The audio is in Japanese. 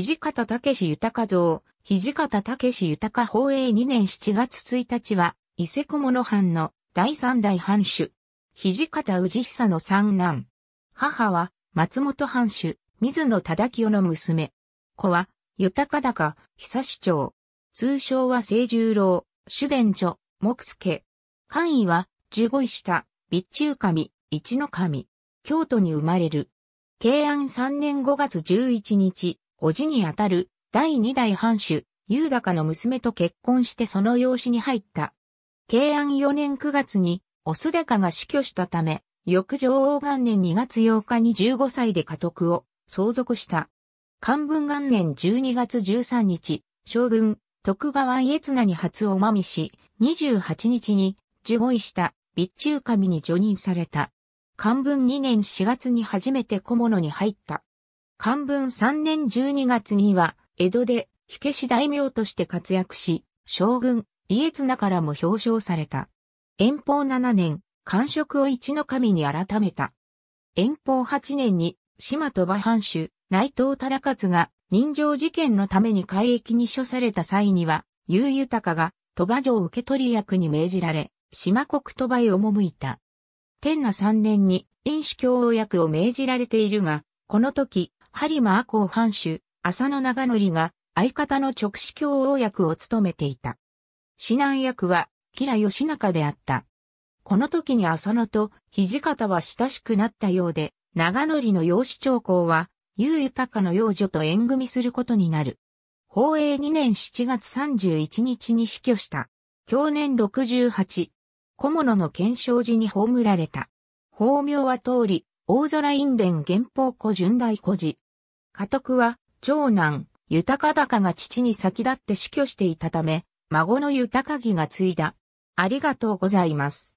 土方武史豊像、土方武史豊法永2年7月1日は、伊勢小物藩の第三代藩主。土方氏久の三男。母は、松本藩主、水野忠清の娘。子は、豊高、久市長。通称は清十郎、主伝女、木助。官位は、十五位下、備中神、一の神。京都に生まれる。慶安3年5月11日、叔父にあたる第二代藩主、ダカの娘と結婚してその養子に入った。慶安4年9月に、オスカが死去したため、翌女王元年2月8日に15歳で家督を相続した。漢文元年12月13日、将軍、徳川家綱に初おまみし、28日に受護医した備中神に除任された。漢文2年4月に初めて小物に入った。漢文3年12月には、江戸で火消し大名として活躍し、将軍、家綱からも表彰された。遠方7年、官職を一の神に改めた。遠方8年に、島鳥羽藩主、内藤忠勝が、人情事件のために海役に処された際には、優豊が、鳥羽城受け取り役に命じられ、島国鳥羽へ赴いた。天那3年に、飲酒教役を命じられているが、この時、播磨赤穂藩主、浅野長則が相方の直視教王役を務めていた。指南役は、吉良義仲であった。この時に浅野と土方は親しくなったようで、長則の養子長公は、優豊の養女と縁組することになる。宝永2年7月31日に死去した。去年68、小物の検証時に葬られた。法名は通り、大空院伝元宝古巡大古寺、家督は、長男、豊高が父に先立って死去していたため、孫の豊義が継いだ。ありがとうございます。